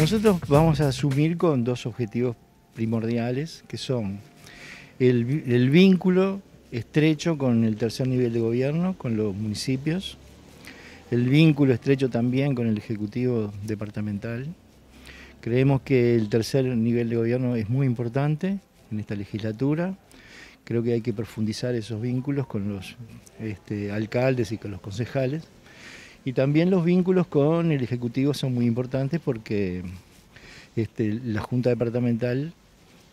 Nosotros vamos a asumir con dos objetivos primordiales, que son el, vínculo estrecho con el tercer nivel de gobierno, con los municipios, el vínculo estrecho también con el Ejecutivo Departamental. Creemos que el tercer nivel de gobierno es muy importante en esta legislatura. Creo que hay que profundizar esos vínculos con los este, alcaldes y con los concejales. Y también los vínculos con el Ejecutivo son muy importantes porque este, la Junta Departamental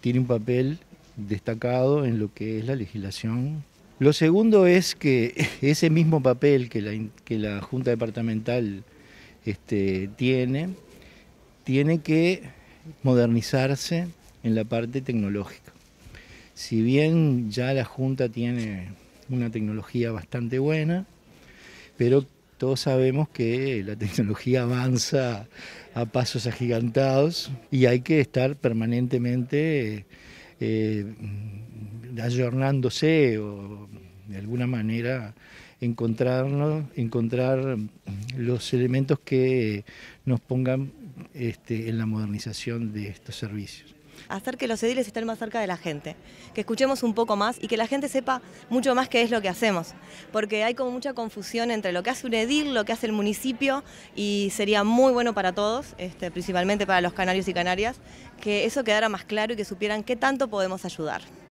tiene un papel destacado en lo que es la legislación. Lo segundo es que ese mismo papel que la, que la Junta Departamental este, tiene, tiene que modernizarse en la parte tecnológica. Si bien ya la Junta tiene una tecnología bastante buena, pero todos sabemos que la tecnología avanza a pasos agigantados y hay que estar permanentemente eh, ayornándose o de alguna manera encontrarnos, encontrar los elementos que nos pongan este, en la modernización de estos servicios hacer que los ediles estén más cerca de la gente, que escuchemos un poco más y que la gente sepa mucho más qué es lo que hacemos, porque hay como mucha confusión entre lo que hace un edil, lo que hace el municipio y sería muy bueno para todos, este, principalmente para los canarios y canarias, que eso quedara más claro y que supieran qué tanto podemos ayudar.